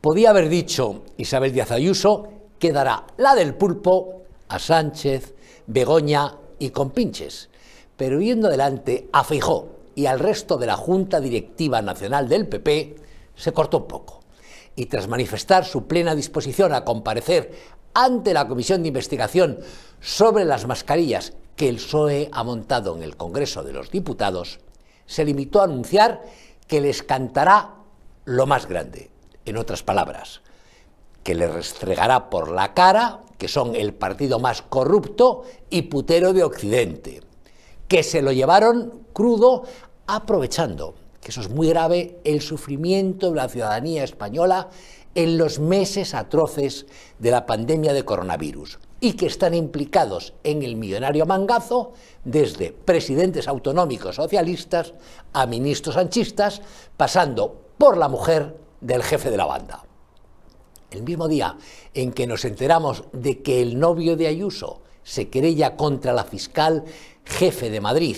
Podía haber dicho Isabel Díaz Ayuso que dará la del pulpo a Sánchez, Begoña y Compinches, pero yendo adelante a Feijó y al resto de la Junta Directiva Nacional del PP, se cortó un poco. Y tras manifestar su plena disposición a comparecer ante la Comisión de Investigación sobre las mascarillas que el PSOE ha montado en el Congreso de los Diputados, se limitó a anunciar que les cantará lo más grande, en otras palabras, que le restregará por la cara que son el partido más corrupto y putero de Occidente, que se lo llevaron crudo aprovechando, que eso es muy grave, el sufrimiento de la ciudadanía española en los meses atroces de la pandemia de coronavirus y que están implicados en el millonario mangazo desde presidentes autonómicos socialistas a ministros anchistas pasando por la mujer del jefe de la banda. El mismo día en que nos enteramos de que el novio de Ayuso se querella contra la fiscal jefe de Madrid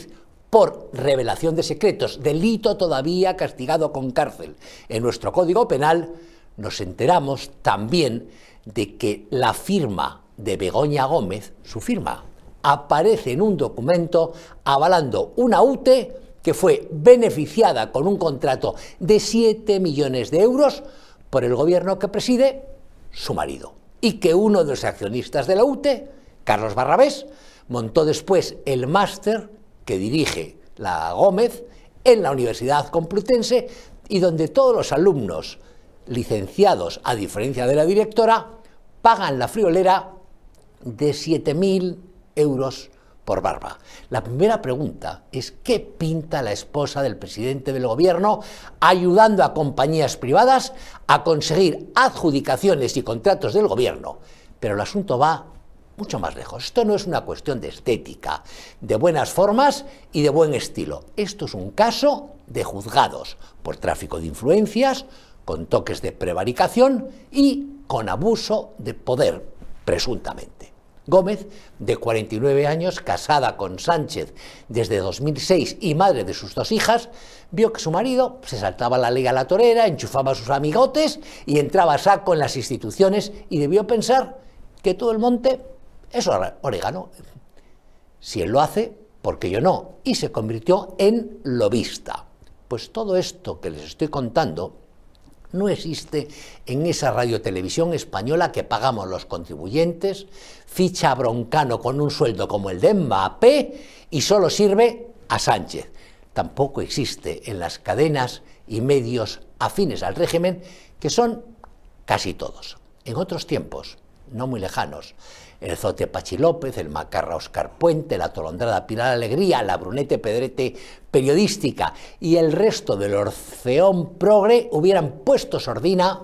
por revelación de secretos, delito todavía castigado con cárcel en nuestro Código Penal, nos enteramos también de que la firma de Begoña Gómez, su firma, aparece en un documento avalando una UTE que fue beneficiada con un contrato de 7 millones de euros por el gobierno que preside su marido. Y que uno de los accionistas de la UTE, Carlos Barrabés, montó después el máster que dirige la Gómez en la Universidad Complutense y donde todos los alumnos licenciados, a diferencia de la directora, pagan la friolera de 7.000 euros por barba. La primera pregunta es ¿qué pinta la esposa del presidente del gobierno ayudando a compañías privadas a conseguir adjudicaciones y contratos del gobierno? Pero el asunto va mucho más lejos. Esto no es una cuestión de estética, de buenas formas y de buen estilo. Esto es un caso de juzgados por tráfico de influencias, con toques de prevaricación y con abuso de poder, presuntamente. Gómez, de 49 años, casada con Sánchez desde 2006 y madre de sus dos hijas, vio que su marido se saltaba la ley a la torera, enchufaba a sus amigotes y entraba a saco en las instituciones y debió pensar que todo el monte es orégano. Si él lo hace, ¿por qué yo no? Y se convirtió en lobista. Pues todo esto que les estoy contando no existe en esa radiotelevisión española que pagamos los contribuyentes, ficha Broncano con un sueldo como el de Mbappé y solo sirve a Sánchez. Tampoco existe en las cadenas y medios afines al régimen, que son casi todos. En otros tiempos, no muy lejanos. El Zote Pachi López, el Macarra Oscar Puente, la Tolondrada Pilar Alegría, la Brunete Pedrete Periodística y el resto del orceón Progre hubieran puesto sordina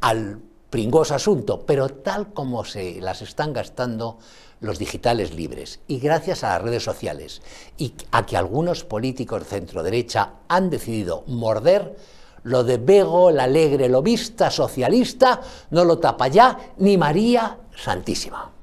al pringoso asunto, pero tal como se las están gastando los digitales libres y gracias a las redes sociales y a que algunos políticos de centro derecha han decidido morder lo de Bego, la alegre lobista, socialista, no lo tapa ya ni María Santísima.